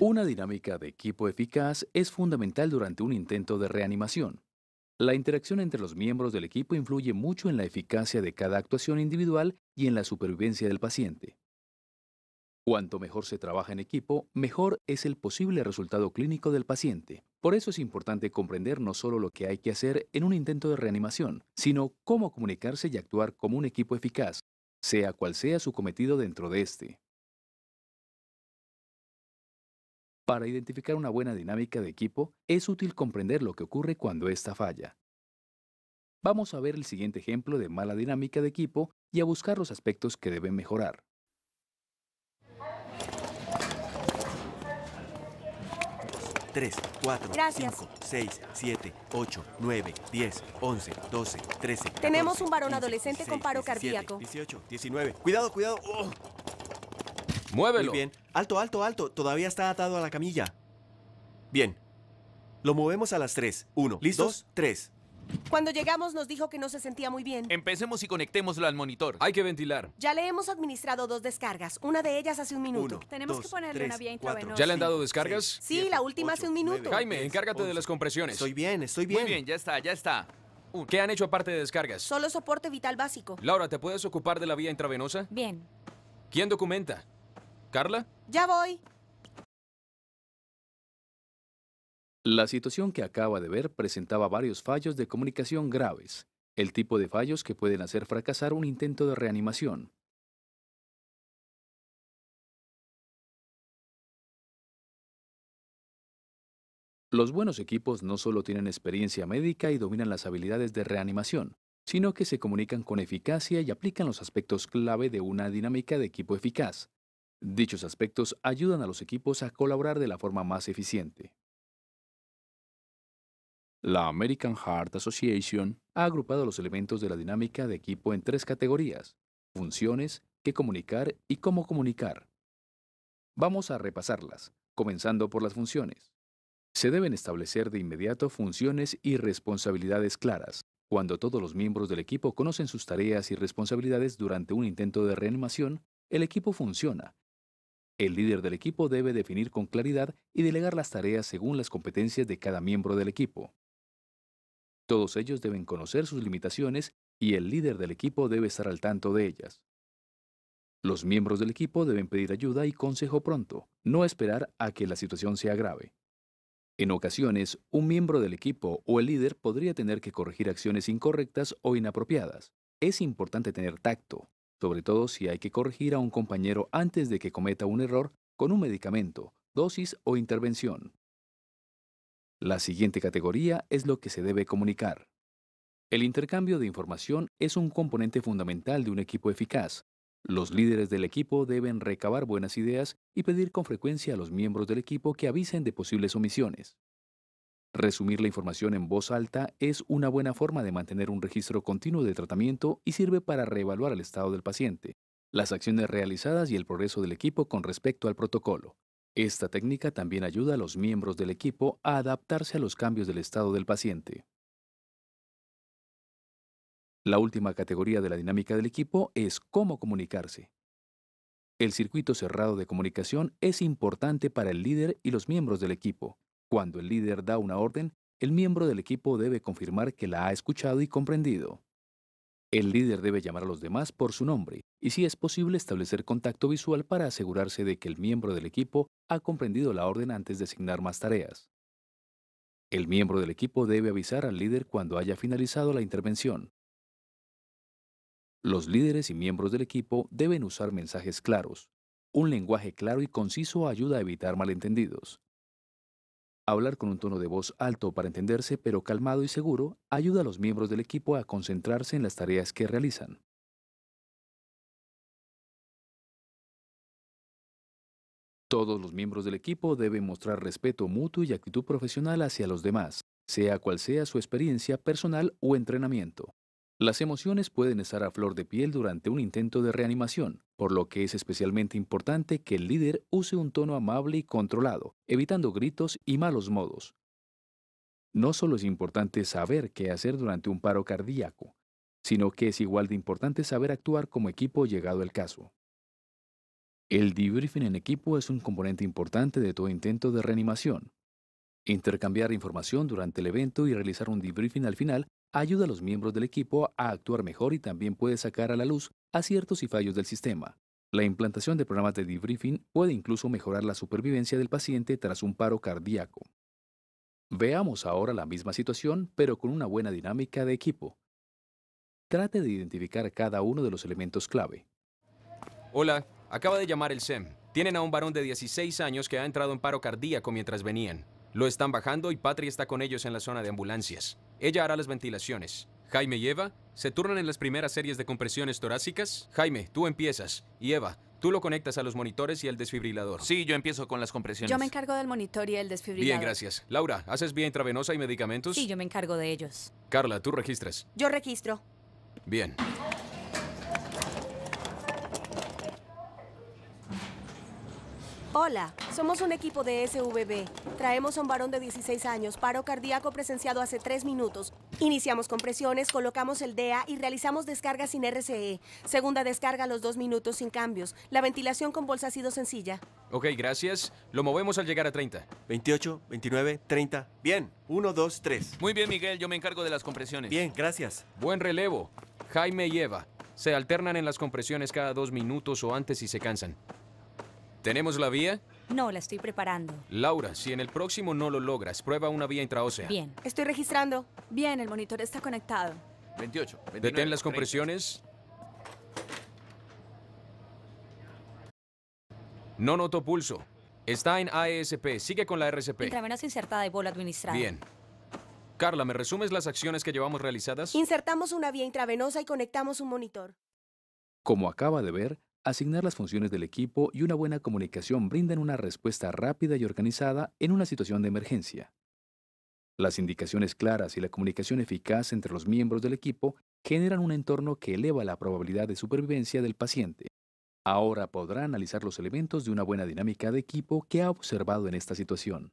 Una dinámica de equipo eficaz es fundamental durante un intento de reanimación. La interacción entre los miembros del equipo influye mucho en la eficacia de cada actuación individual y en la supervivencia del paciente. Cuanto mejor se trabaja en equipo, mejor es el posible resultado clínico del paciente. Por eso es importante comprender no solo lo que hay que hacer en un intento de reanimación, sino cómo comunicarse y actuar como un equipo eficaz, sea cual sea su cometido dentro de este. Para identificar una buena dinámica de equipo, es útil comprender lo que ocurre cuando ésta falla. Vamos a ver el siguiente ejemplo de mala dinámica de equipo y a buscar los aspectos que deben mejorar. 3, cuatro, 5, 6, seis, siete, ocho, nueve, diez, once, doce, trece. Tenemos 14, un varón 15, adolescente 16, con paro 17, cardíaco. 18, 19. Cuidado, cuidado. Oh. ¡Muévelo! Muy bien. Alto, alto, alto. Todavía está atado a la camilla. Bien. Lo movemos a las tres. Uno, ¿Listos? dos, tres. Cuando llegamos nos dijo que no se sentía muy bien. Empecemos y conectémoslo al monitor. Hay que ventilar. Ya le hemos administrado dos descargas, una de ellas hace un minuto. Uno, Tenemos que ponerle una vía intravenosa. ¿Ya le han dado descargas? sí, la última hace un minuto. Jaime, encárgate de las compresiones. Estoy bien, estoy bien. Muy bien, ya está, ya está. ¿Qué han hecho aparte de descargas? Solo soporte vital básico. Laura, ¿te puedes ocupar de la vía intravenosa? Bien. ¿Quién documenta? ¿Carla? Ya voy. La situación que acaba de ver presentaba varios fallos de comunicación graves, el tipo de fallos que pueden hacer fracasar un intento de reanimación. Los buenos equipos no solo tienen experiencia médica y dominan las habilidades de reanimación, sino que se comunican con eficacia y aplican los aspectos clave de una dinámica de equipo eficaz, Dichos aspectos ayudan a los equipos a colaborar de la forma más eficiente. La American Heart Association ha agrupado los elementos de la dinámica de equipo en tres categorías, funciones, qué comunicar y cómo comunicar. Vamos a repasarlas, comenzando por las funciones. Se deben establecer de inmediato funciones y responsabilidades claras, cuando todos los miembros del equipo conocen sus tareas y responsabilidades durante un intento de reanimación, el equipo funciona el líder del equipo debe definir con claridad y delegar las tareas según las competencias de cada miembro del equipo. Todos ellos deben conocer sus limitaciones y el líder del equipo debe estar al tanto de ellas. Los miembros del equipo deben pedir ayuda y consejo pronto, no esperar a que la situación sea grave. En ocasiones, un miembro del equipo o el líder podría tener que corregir acciones incorrectas o inapropiadas. Es importante tener tacto, sobre todo si hay que corregir a un compañero antes de que cometa un error con un medicamento, dosis o intervención. La siguiente categoría es lo que se debe comunicar. El intercambio de información es un componente fundamental de un equipo eficaz. Los líderes del equipo deben recabar buenas ideas y pedir con frecuencia a los miembros del equipo que avisen de posibles omisiones. Resumir la información en voz alta es una buena forma de mantener un registro continuo de tratamiento y sirve para reevaluar el estado del paciente, las acciones realizadas y el progreso del equipo con respecto al protocolo. Esta técnica también ayuda a los miembros del equipo a adaptarse a los cambios del estado del paciente. La última categoría de la dinámica del equipo es cómo comunicarse. El circuito cerrado de comunicación es importante para el líder y los miembros del equipo, cuando el líder da una orden, el miembro del equipo debe confirmar que la ha escuchado y comprendido. El líder debe llamar a los demás por su nombre y si es posible establecer contacto visual para asegurarse de que el miembro del equipo ha comprendido la orden antes de asignar más tareas. El miembro del equipo debe avisar al líder cuando haya finalizado la intervención. Los líderes y miembros del equipo deben usar mensajes claros. Un lenguaje claro y conciso ayuda a evitar malentendidos. Hablar con un tono de voz alto para entenderse, pero calmado y seguro, ayuda a los miembros del equipo a concentrarse en las tareas que realizan. Todos los miembros del equipo deben mostrar respeto mutuo y actitud profesional hacia los demás, sea cual sea su experiencia personal o entrenamiento. Las emociones pueden estar a flor de piel durante un intento de reanimación, por lo que es especialmente importante que el líder use un tono amable y controlado, evitando gritos y malos modos. No solo es importante saber qué hacer durante un paro cardíaco, sino que es igual de importante saber actuar como equipo llegado el caso. El debriefing en equipo es un componente importante de todo intento de reanimación. Intercambiar información durante el evento y realizar un debriefing al final ayuda a los miembros del equipo a actuar mejor y también puede sacar a la luz aciertos y fallos del sistema. La implantación de programas de debriefing puede incluso mejorar la supervivencia del paciente tras un paro cardíaco. Veamos ahora la misma situación, pero con una buena dinámica de equipo. Trate de identificar cada uno de los elementos clave. Hola, acaba de llamar el SEM. Tienen a un varón de 16 años que ha entrado en paro cardíaco mientras venían. Lo están bajando y Patri está con ellos en la zona de ambulancias. Ella hará las ventilaciones. Jaime y Eva se turnan en las primeras series de compresiones torácicas. Jaime, tú empiezas. Y Eva, tú lo conectas a los monitores y al desfibrilador. Sí, yo empiezo con las compresiones. Yo me encargo del monitor y el desfibrilador. Bien, gracias. Laura, ¿haces vía intravenosa y medicamentos? Sí, yo me encargo de ellos. Carla, tú registras. Yo registro. Bien. Hola, somos un equipo de SVB. Traemos a un varón de 16 años, paro cardíaco presenciado hace 3 minutos. Iniciamos compresiones, colocamos el DEA y realizamos descargas sin RCE. Segunda descarga a los 2 minutos sin cambios. La ventilación con bolsa ha sido sencilla. Ok, gracias. Lo movemos al llegar a 30. 28, 29, 30. Bien, 1, 2, 3. Muy bien, Miguel, yo me encargo de las compresiones. Bien, gracias. Buen relevo. Jaime y Eva. Se alternan en las compresiones cada dos minutos o antes si se cansan. ¿Tenemos la vía? No, la estoy preparando. Laura, si en el próximo no lo logras, prueba una vía intraósea. Bien. Estoy registrando. Bien, el monitor está conectado. 28. 29, Detén las compresiones. No noto pulso. Está en AESP. Sigue con la RCP. Intravenosa insertada y bola administrada. Bien. Carla, ¿me resumes las acciones que llevamos realizadas? Insertamos una vía intravenosa y conectamos un monitor. Como acaba de ver, Asignar las funciones del equipo y una buena comunicación brindan una respuesta rápida y organizada en una situación de emergencia. Las indicaciones claras y la comunicación eficaz entre los miembros del equipo generan un entorno que eleva la probabilidad de supervivencia del paciente. Ahora podrá analizar los elementos de una buena dinámica de equipo que ha observado en esta situación.